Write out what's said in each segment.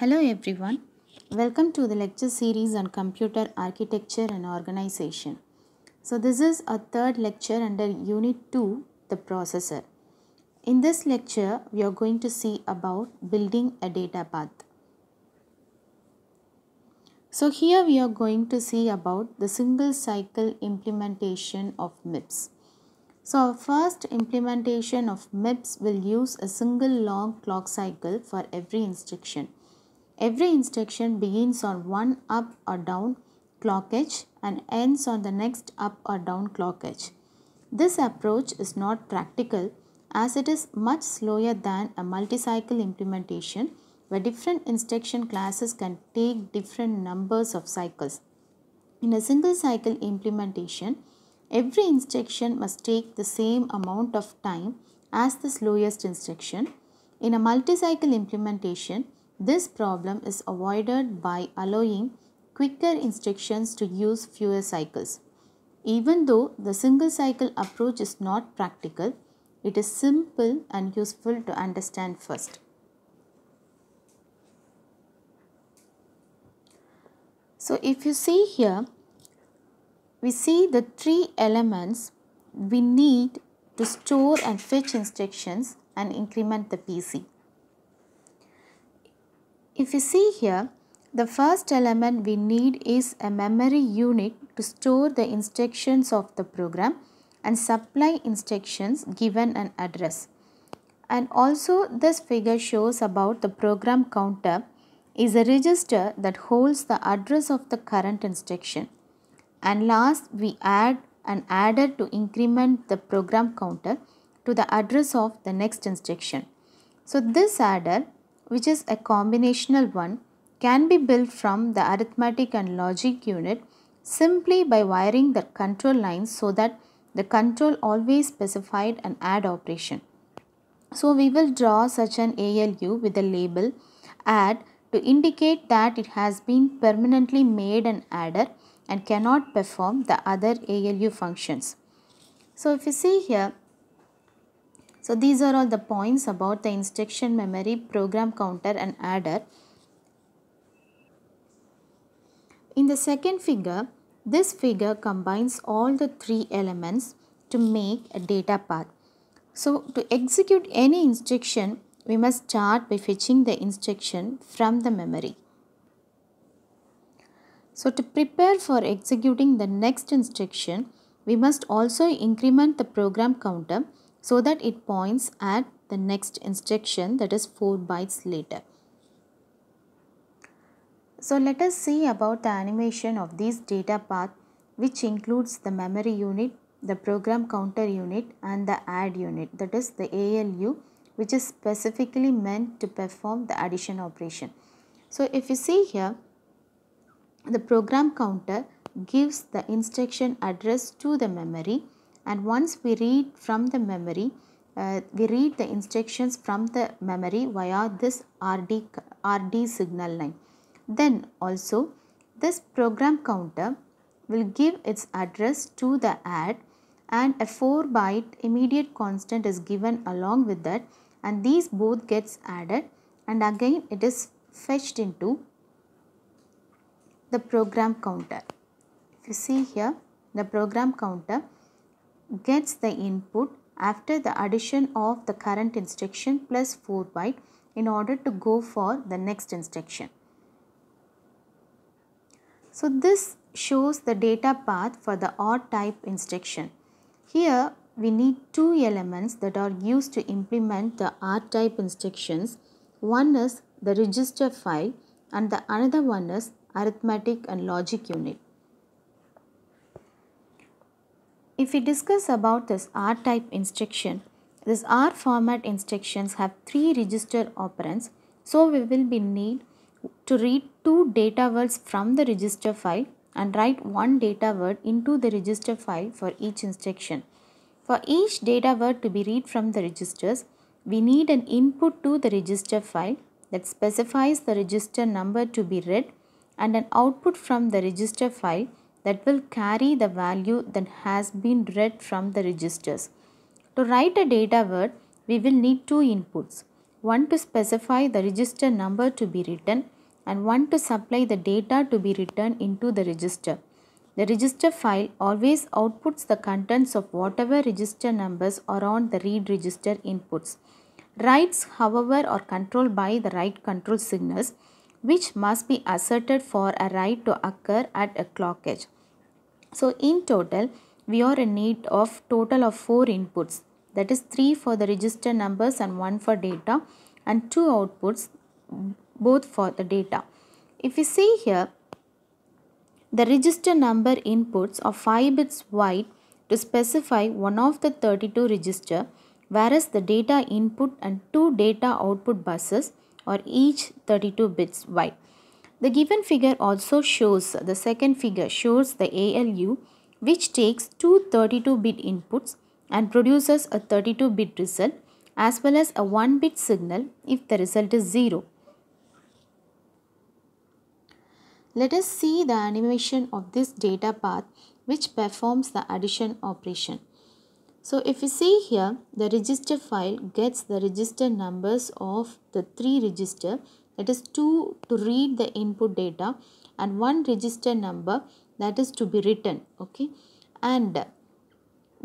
Hello everyone. Welcome to the lecture series on computer architecture and organization. So this is a third lecture under unit 2 the processor. In this lecture we are going to see about building a data path. So here we are going to see about the single cycle implementation of MIPS. So our first implementation of MIPS will use a single long clock cycle for every instruction. Every instruction begins on one up or down clock edge and ends on the next up or down clock edge. This approach is not practical as it is much slower than a multi-cycle implementation where different instruction classes can take different numbers of cycles. In a single cycle implementation, every instruction must take the same amount of time as the slowest instruction. In a multi-cycle implementation, this problem is avoided by allowing quicker instructions to use fewer cycles. Even though the single cycle approach is not practical, it is simple and useful to understand first. So if you see here, we see the three elements we need to store and fetch instructions and increment the PC. If you see here, the first element we need is a memory unit to store the instructions of the program and supply instructions given an address. And also this figure shows about the program counter is a register that holds the address of the current instruction. And last we add an adder to increment the program counter to the address of the next instruction. So this adder which is a combinational one, can be built from the arithmetic and logic unit simply by wiring the control lines so that the control always specified an add operation. So we will draw such an ALU with the label add to indicate that it has been permanently made an adder and cannot perform the other ALU functions. So if you see here so these are all the points about the instruction memory, program counter and adder. In the second figure, this figure combines all the three elements to make a data path. So to execute any instruction, we must start by fetching the instruction from the memory. So to prepare for executing the next instruction, we must also increment the program counter so that it points at the next instruction that is 4 bytes later. So let us see about the animation of this data path which includes the memory unit, the program counter unit and the add unit that is the ALU which is specifically meant to perform the addition operation. So if you see here the program counter gives the instruction address to the memory and once we read from the memory, uh, we read the instructions from the memory via this RD, RD signal line. Then also this program counter will give its address to the add and a 4 byte immediate constant is given along with that and these both gets added and again it is fetched into the program counter. If you see here the program counter gets the input after the addition of the current instruction plus 4 byte in order to go for the next instruction. So, this shows the data path for the OR type instruction. Here we need two elements that are used to implement the OR type instructions. One is the register file and the another one is arithmetic and logic unit. If we discuss about this R type instruction, this R format instructions have three register operands. So we will be need to read two data words from the register file and write one data word into the register file for each instruction. For each data word to be read from the registers, we need an input to the register file that specifies the register number to be read and an output from the register file that will carry the value that has been read from the registers. To write a data word, we will need two inputs, one to specify the register number to be written and one to supply the data to be written into the register. The register file always outputs the contents of whatever register numbers are on the read register inputs. Writes, however, are controlled by the write control signals which must be asserted for a right to occur at a clock edge. So in total, we are in need of total of 4 inputs that is 3 for the register numbers and 1 for data and 2 outputs both for the data. If we see here, the register number inputs are 5 bits wide to specify one of the 32 register whereas the data input and two data output buses or each 32 bits wide. The given figure also shows, the second figure shows the ALU which takes two 32-bit inputs and produces a 32-bit result as well as a 1-bit signal if the result is 0. Let us see the animation of this data path which performs the addition operation. So if you see here, the register file gets the register numbers of the three register that is two to read the input data and one register number that is to be written okay and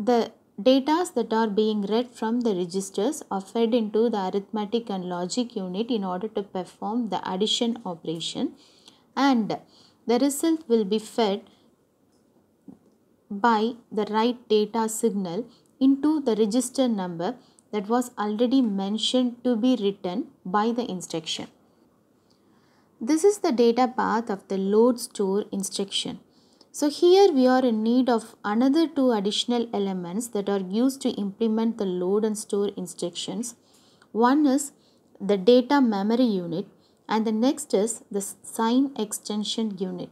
the datas that are being read from the registers are fed into the arithmetic and logic unit in order to perform the addition operation and the result will be fed by the right data signal into the register number that was already mentioned to be written by the instruction. This is the data path of the load store instruction. So here we are in need of another two additional elements that are used to implement the load and store instructions. One is the data memory unit and the next is the sign extension unit.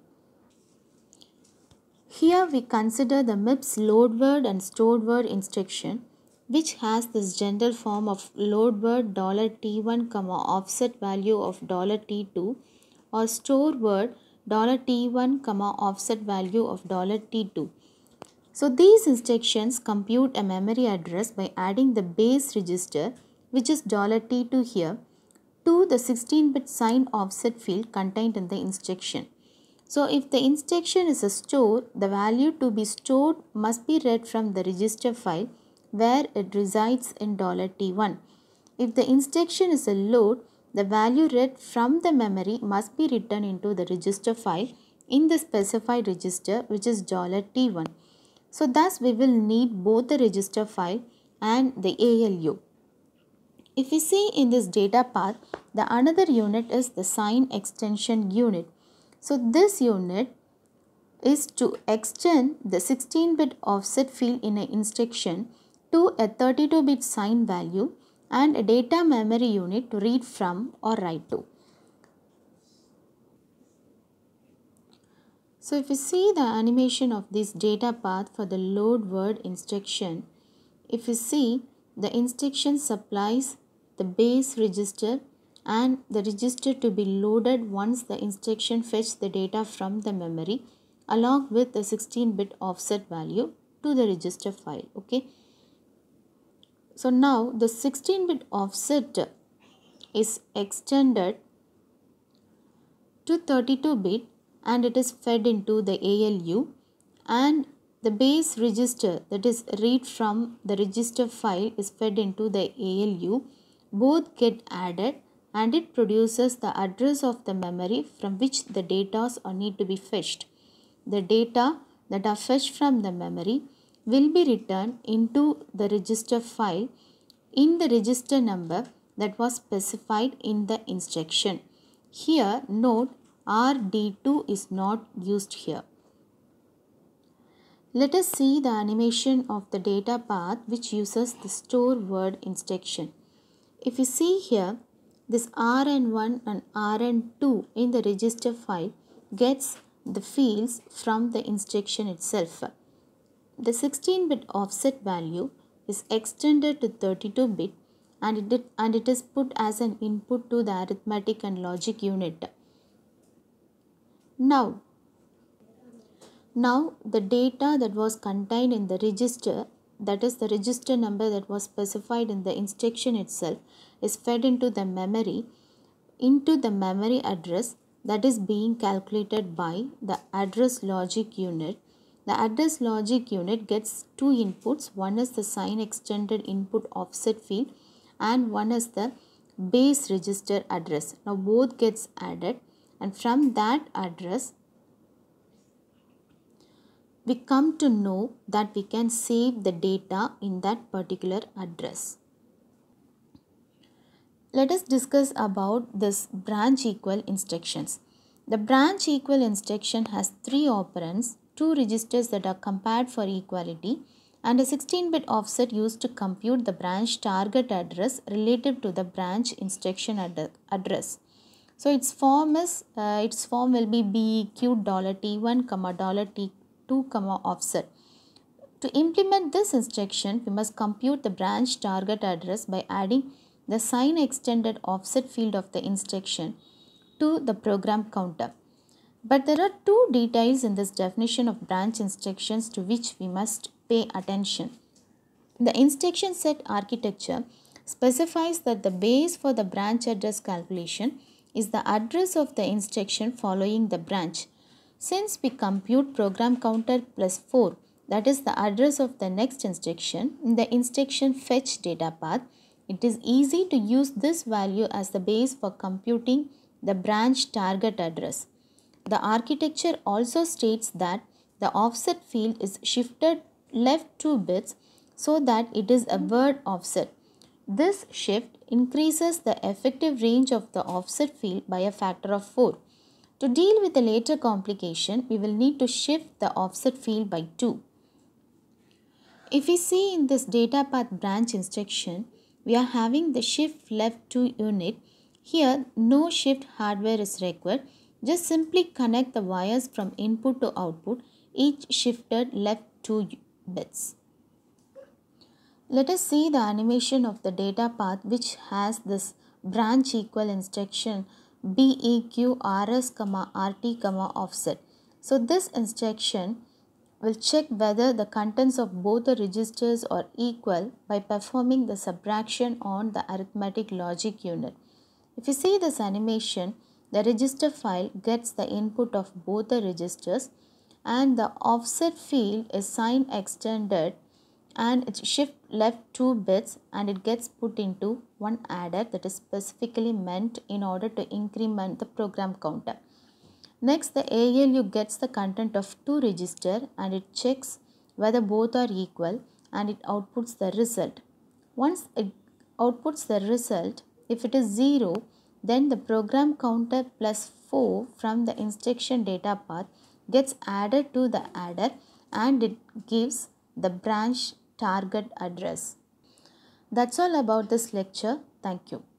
Here we consider the MIPS loadword and word instruction which has this general form of loadword $t1, offset value of $t2 or storeword $t1, offset value of $t2. So these instructions compute a memory address by adding the base register which is $t2 here to the 16-bit signed offset field contained in the instruction. So if the instruction is a store, the value to be stored must be read from the register file where it resides in $t1. If the instruction is a load, the value read from the memory must be written into the register file in the specified register which is $t1. So thus we will need both the register file and the ALU. If we see in this data path, the another unit is the sign extension unit. So this unit is to extend the 16-bit offset field in an instruction to a 32-bit sign value and a data memory unit to read from or write to. So if you see the animation of this data path for the load word instruction, if you see the instruction supplies the base register and the register to be loaded once the instruction fetch the data from the memory along with the 16-bit offset value to the register file. Okay. So now the 16-bit offset is extended to 32-bit and it is fed into the ALU and the base register that is read from the register file is fed into the ALU. Both get added and it produces the address of the memory from which the data need to be fetched. The data that are fetched from the memory will be returned into the register file in the register number that was specified in the instruction. Here note RD2 is not used here. Let us see the animation of the data path which uses the store word instruction. If you see here, this Rn1 and Rn2 in the register file gets the fields from the instruction itself. The 16-bit offset value is extended to 32-bit and it, and it is put as an input to the arithmetic and logic unit. Now, now the data that was contained in the register that is the register number that was specified in the instruction itself is fed into the memory into the memory address that is being calculated by the address logic unit. The address logic unit gets two inputs. One is the sign extended input offset field and one is the base register address. Now both gets added and from that address we come to know that we can save the data in that particular address. Let us discuss about this branch equal instructions. The branch equal instruction has three operands, two registers that are compared for equality and a 16-bit offset used to compute the branch target address relative to the branch instruction ad address. So its form is, uh, its form will be BEQ $T1, $T 2 comma offset. To implement this instruction, we must compute the branch target address by adding the sign extended offset field of the instruction to the program counter. But there are two details in this definition of branch instructions to which we must pay attention. The instruction set architecture specifies that the base for the branch address calculation is the address of the instruction following the branch since we compute program counter plus 4 that is the address of the next instruction in the instruction fetch data path, it is easy to use this value as the base for computing the branch target address. The architecture also states that the offset field is shifted left 2 bits so that it is a word offset. This shift increases the effective range of the offset field by a factor of 4. To deal with the later complication, we will need to shift the offset field by 2. If we see in this data path branch instruction, we are having the shift left 2 unit. Here, no shift hardware is required. Just simply connect the wires from input to output, each shifted left 2 bits. Let us see the animation of the data path which has this branch equal instruction offset. So this instruction will check whether the contents of both the registers are equal by performing the subtraction on the arithmetic logic unit. If you see this animation, the register file gets the input of both the registers and the offset field is sign extended and it's shift left 2 bits and it gets put into one adder that is specifically meant in order to increment the program counter. Next, the ALU gets the content of two register and it checks whether both are equal and it outputs the result. Once it outputs the result, if it is 0, then the program counter plus 4 from the instruction data path gets added to the adder and it gives the branch target address. That's all about this lecture. Thank you.